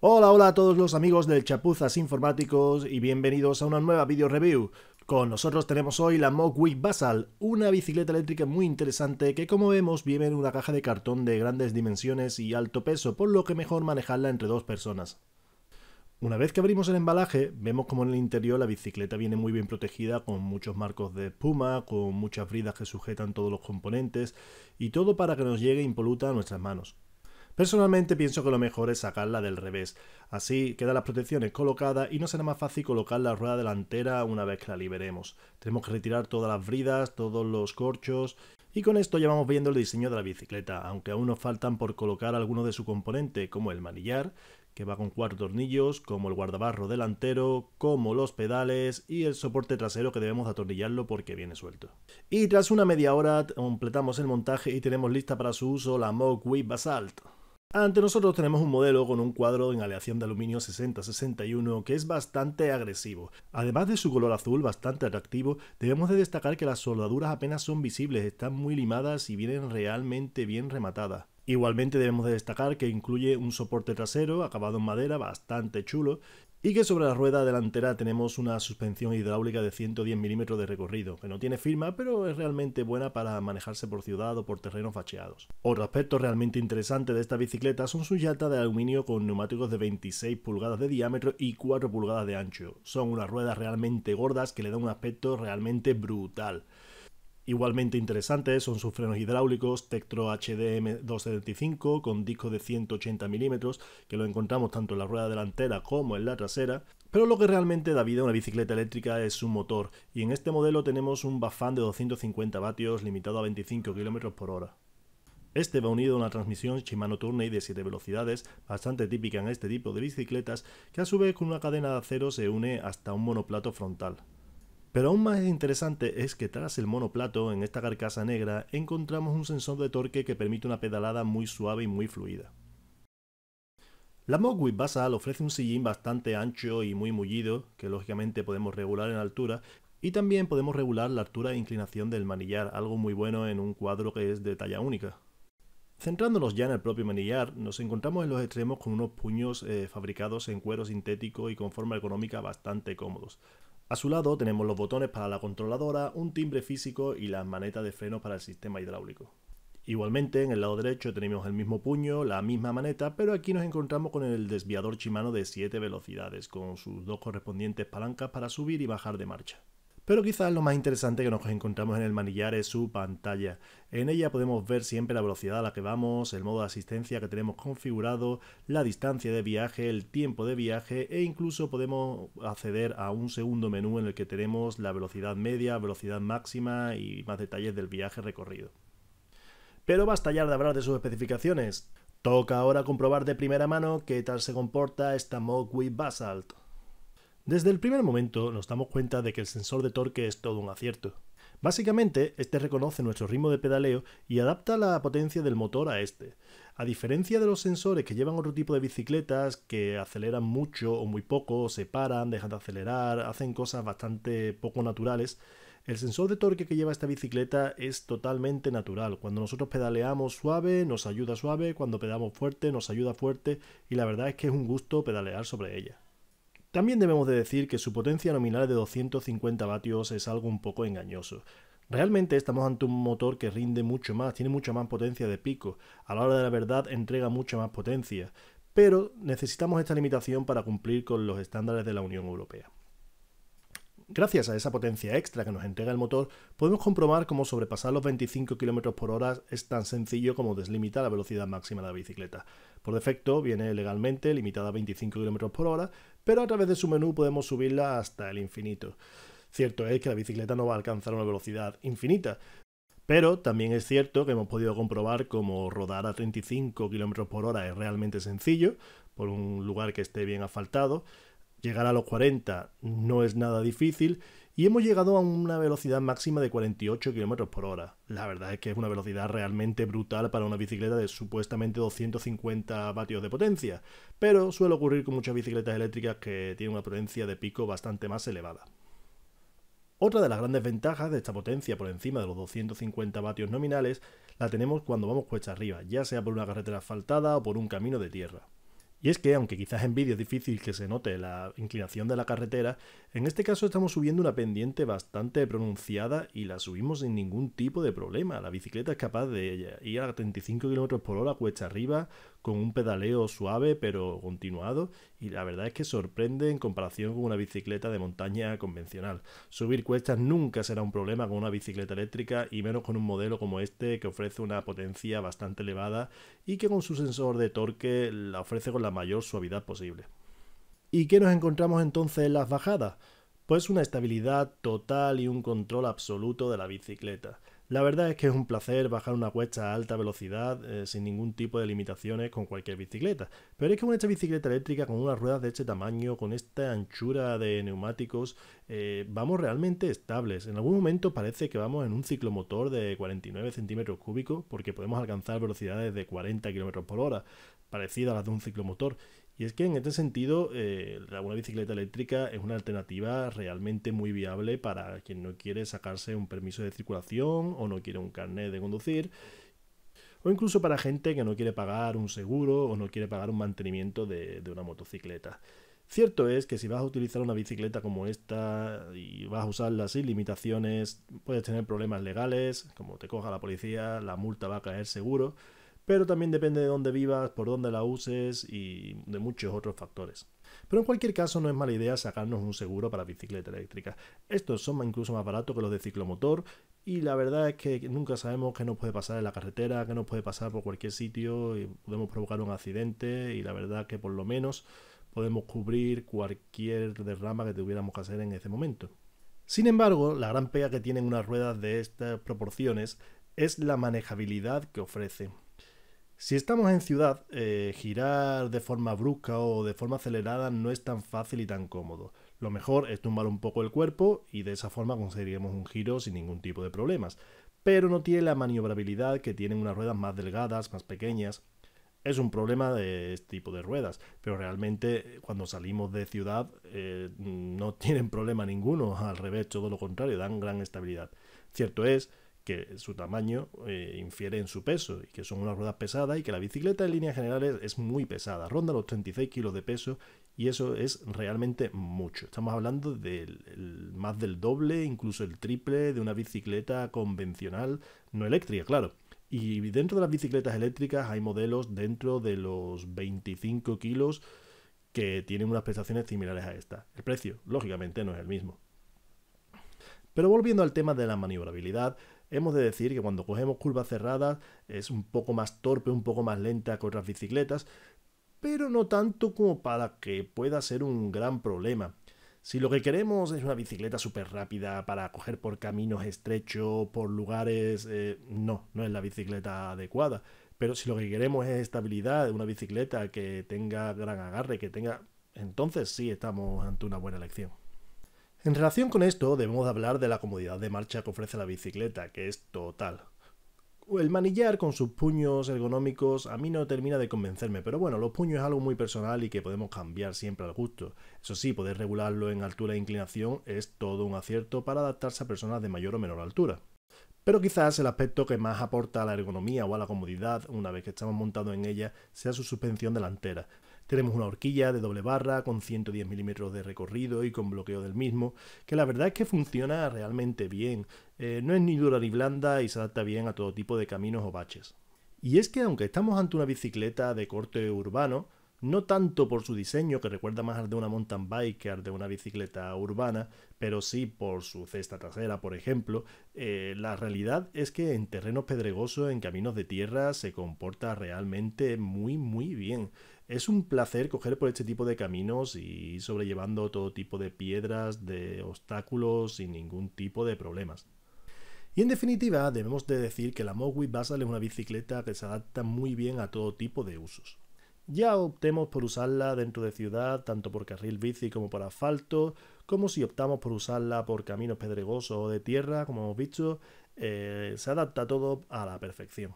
Hola, hola a todos los amigos del Chapuzas Informáticos y bienvenidos a una nueva video review. Con nosotros tenemos hoy la Mogwig Basal, una bicicleta eléctrica muy interesante que como vemos viene en una caja de cartón de grandes dimensiones y alto peso, por lo que mejor manejarla entre dos personas. Una vez que abrimos el embalaje, vemos como en el interior la bicicleta viene muy bien protegida con muchos marcos de espuma, con muchas bridas que sujetan todos los componentes y todo para que nos llegue impoluta a nuestras manos. Personalmente pienso que lo mejor es sacarla del revés, así quedan las protecciones colocadas y no será más fácil colocar la rueda delantera una vez que la liberemos. Tenemos que retirar todas las bridas, todos los corchos y con esto ya vamos viendo el diseño de la bicicleta, aunque aún nos faltan por colocar algunos de su componente como el manillar, que va con cuatro tornillos, como el guardabarro delantero, como los pedales y el soporte trasero que debemos atornillarlo porque viene suelto. Y tras una media hora completamos el montaje y tenemos lista para su uso la Mock Whip Basalt. Ante nosotros tenemos un modelo con un cuadro en aleación de aluminio 60-61 que es bastante agresivo. Además de su color azul bastante atractivo, debemos de destacar que las soldaduras apenas son visibles, están muy limadas y vienen realmente bien rematadas. Igualmente debemos de destacar que incluye un soporte trasero acabado en madera bastante chulo y que sobre la rueda delantera tenemos una suspensión hidráulica de 110 milímetros de recorrido, que no tiene firma, pero es realmente buena para manejarse por ciudad o por terrenos facheados. Otro aspecto realmente interesante de esta bicicleta son sus llantas de aluminio con neumáticos de 26 pulgadas de diámetro y 4 pulgadas de ancho. Son unas ruedas realmente gordas que le dan un aspecto realmente brutal. Igualmente interesantes son sus frenos hidráulicos Tektro HDM 275 con disco de 180 mm que lo encontramos tanto en la rueda delantera como en la trasera. Pero lo que realmente da vida a una bicicleta eléctrica es su motor, y en este modelo tenemos un bafán de 250 vatios limitado a 25 km por hora. Este va unido a una transmisión Shimano Tourney de 7 velocidades, bastante típica en este tipo de bicicletas, que a su vez con una cadena de acero se une hasta un monoplato frontal. Pero aún más interesante es que tras el monoplato, en esta carcasa negra, encontramos un sensor de torque que permite una pedalada muy suave y muy fluida. La Mogwit Basal ofrece un sillín bastante ancho y muy mullido, que lógicamente podemos regular en altura, y también podemos regular la altura e inclinación del manillar, algo muy bueno en un cuadro que es de talla única. Centrándonos ya en el propio manillar, nos encontramos en los extremos con unos puños eh, fabricados en cuero sintético y con forma económica bastante cómodos. A su lado tenemos los botones para la controladora, un timbre físico y las manetas de freno para el sistema hidráulico. Igualmente, en el lado derecho tenemos el mismo puño, la misma maneta, pero aquí nos encontramos con el desviador chimano de 7 velocidades, con sus dos correspondientes palancas para subir y bajar de marcha pero quizás lo más interesante que nos encontramos en el manillar es su pantalla. En ella podemos ver siempre la velocidad a la que vamos, el modo de asistencia que tenemos configurado, la distancia de viaje, el tiempo de viaje e incluso podemos acceder a un segundo menú en el que tenemos la velocidad media, velocidad máxima y más detalles del viaje recorrido. Pero basta ya de hablar de sus especificaciones. Toca ahora comprobar de primera mano qué tal se comporta esta Mogwai Basalt. Desde el primer momento nos damos cuenta de que el sensor de torque es todo un acierto. Básicamente, este reconoce nuestro ritmo de pedaleo y adapta la potencia del motor a este. A diferencia de los sensores que llevan otro tipo de bicicletas, que aceleran mucho o muy poco, se paran, dejan de acelerar, hacen cosas bastante poco naturales, el sensor de torque que lleva esta bicicleta es totalmente natural. Cuando nosotros pedaleamos suave, nos ayuda suave, cuando pedamos fuerte, nos ayuda fuerte, y la verdad es que es un gusto pedalear sobre ella. También debemos de decir que su potencia nominal de 250 vatios es algo un poco engañoso. Realmente estamos ante un motor que rinde mucho más, tiene mucha más potencia de pico, a la hora de la verdad entrega mucha más potencia, pero necesitamos esta limitación para cumplir con los estándares de la Unión Europea. Gracias a esa potencia extra que nos entrega el motor, podemos comprobar cómo sobrepasar los 25 km por hora es tan sencillo como deslimitar la velocidad máxima de la bicicleta. Por defecto viene legalmente limitada a 25 km por hora, pero a través de su menú podemos subirla hasta el infinito. Cierto es que la bicicleta no va a alcanzar una velocidad infinita, pero también es cierto que hemos podido comprobar cómo rodar a 35 km por hora es realmente sencillo, por un lugar que esté bien asfaltado, Llegar a los 40 no es nada difícil y hemos llegado a una velocidad máxima de 48 km por hora. La verdad es que es una velocidad realmente brutal para una bicicleta de supuestamente 250 vatios de potencia, pero suele ocurrir con muchas bicicletas eléctricas que tienen una potencia de pico bastante más elevada. Otra de las grandes ventajas de esta potencia por encima de los 250 vatios nominales la tenemos cuando vamos cuesta arriba, ya sea por una carretera asfaltada o por un camino de tierra. Y es que, aunque quizás en vídeo es difícil que se note la inclinación de la carretera, en este caso estamos subiendo una pendiente bastante pronunciada y la subimos sin ningún tipo de problema. La bicicleta es capaz de ir a 35 km por hora cuesta arriba con un pedaleo suave pero continuado y la verdad es que sorprende en comparación con una bicicleta de montaña convencional. Subir cuestas nunca será un problema con una bicicleta eléctrica y menos con un modelo como este que ofrece una potencia bastante elevada y que con su sensor de torque la ofrece con la mayor suavidad posible. ¿Y qué nos encontramos entonces en las bajadas? Pues una estabilidad total y un control absoluto de la bicicleta. La verdad es que es un placer bajar una cuesta a alta velocidad eh, sin ningún tipo de limitaciones con cualquier bicicleta, pero es que con esta bicicleta eléctrica, con unas ruedas de este tamaño, con esta anchura de neumáticos, eh, vamos realmente estables. En algún momento parece que vamos en un ciclomotor de 49 centímetros cúbicos porque podemos alcanzar velocidades de 40 km por hora, parecida a las de un ciclomotor, y es que en este sentido, eh, una bicicleta eléctrica es una alternativa realmente muy viable para quien no quiere sacarse un permiso de circulación o no quiere un carnet de conducir o incluso para gente que no quiere pagar un seguro o no quiere pagar un mantenimiento de, de, una motocicleta. Cierto es que si vas a utilizar una bicicleta como esta y vas a usarla sin limitaciones, puedes tener problemas legales, como te coja la policía, la multa va a caer seguro pero también depende de dónde vivas, por dónde la uses y de muchos otros factores. Pero en cualquier caso no es mala idea sacarnos un seguro para bicicleta eléctrica. Estos son incluso más baratos que los de ciclomotor y la verdad es que nunca sabemos qué nos puede pasar en la carretera, qué nos puede pasar por cualquier sitio y podemos provocar un accidente y la verdad que por lo menos podemos cubrir cualquier derrama que tuviéramos que hacer en ese momento. Sin embargo, la gran pega que tienen unas ruedas de estas proporciones es la manejabilidad que ofrece. Si estamos en ciudad, eh, girar de forma brusca o de forma acelerada no es tan fácil y tan cómodo. Lo mejor es tumbar un poco el cuerpo y de esa forma conseguiríamos un giro sin ningún tipo de problemas, pero no tiene la maniobrabilidad que tienen unas ruedas más delgadas, más pequeñas. Es un problema de este tipo de ruedas, pero realmente eh, cuando salimos de ciudad eh, no tienen problema ninguno, al revés, todo lo contrario, dan gran estabilidad. Cierto es que su tamaño eh, infiere en su peso y que son unas ruedas pesadas y que la bicicleta en líneas generales es muy pesada, ronda los 36 kilos de peso y eso es realmente mucho. Estamos hablando del más del doble, incluso el triple de una bicicleta convencional, no eléctrica, claro. Y dentro de las bicicletas eléctricas hay modelos dentro de los 25 kilos que tienen unas prestaciones similares a esta. El precio, lógicamente, no es el mismo. Pero volviendo al tema de la maniobrabilidad, hemos de decir que cuando cogemos curvas cerradas es un poco más torpe, un poco más lenta que otras bicicletas, pero no tanto como para que pueda ser un gran problema. Si lo que queremos es una bicicleta súper rápida para coger por caminos estrechos, por lugares, eh, no, no es la bicicleta adecuada. Pero si lo que queremos es estabilidad, una bicicleta que tenga gran agarre, que tenga... Entonces sí estamos ante una buena elección. En relación con esto, debemos hablar de la comodidad de marcha que ofrece la bicicleta, que es total. El manillar con sus puños ergonómicos a mí no termina de convencerme, pero bueno, los puños es algo muy personal y que podemos cambiar siempre al gusto. Eso sí, poder regularlo en altura e inclinación es todo un acierto para adaptarse a personas de mayor o menor altura. Pero quizás el aspecto que más aporta a la ergonomía o a la comodidad, una vez que estamos montados en ella, sea su suspensión delantera. Tenemos una horquilla de doble barra con 110 milímetros de recorrido y con bloqueo del mismo, que la verdad es que funciona realmente bien. Eh, no es ni dura ni blanda y se adapta bien a todo tipo de caminos o baches. Y es que aunque estamos ante una bicicleta de corte urbano, no tanto por su diseño, que recuerda más al de una mountain bike que al de una bicicleta urbana, pero sí por su cesta trasera, por ejemplo, eh, la realidad es que en terrenos pedregosos, en caminos de tierra, se comporta realmente muy, muy bien. Es un placer coger por este tipo de caminos y sobrellevando todo tipo de piedras, de obstáculos sin ningún tipo de problemas. Y en definitiva, debemos de decir que la Mogwit Basal es una bicicleta que se adapta muy bien a todo tipo de usos. Ya optemos por usarla dentro de ciudad, tanto por carril bici como por asfalto, como si optamos por usarla por caminos pedregosos o de tierra, como hemos visto, eh, se adapta todo a la perfección.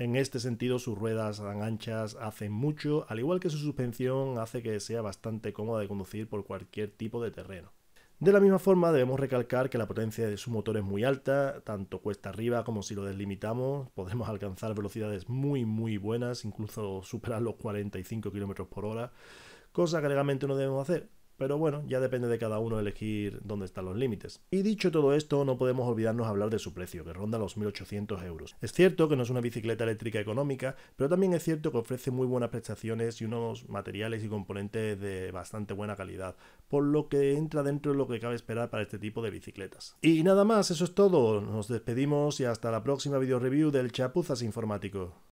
En este sentido, sus ruedas tan anchas hacen mucho, al igual que su suspensión hace que sea bastante cómoda de conducir por cualquier tipo de terreno. De la misma forma, debemos recalcar que la potencia de su motor es muy alta, tanto cuesta arriba como si lo deslimitamos, podemos alcanzar velocidades muy muy buenas, incluso superar los 45 km por hora, cosa que legalmente no debemos hacer, pero bueno, ya depende de cada uno elegir dónde están los límites. Y dicho todo esto, no podemos olvidarnos hablar de su precio, que ronda los 1.800 euros. Es cierto que no es una bicicleta eléctrica económica, pero también es cierto que ofrece muy buenas prestaciones y unos materiales y componentes de bastante buena calidad, por lo que entra dentro de lo que cabe esperar para este tipo de bicicletas. Y nada más, eso es todo. Nos despedimos y hasta la próxima video review del Chapuzas Informático.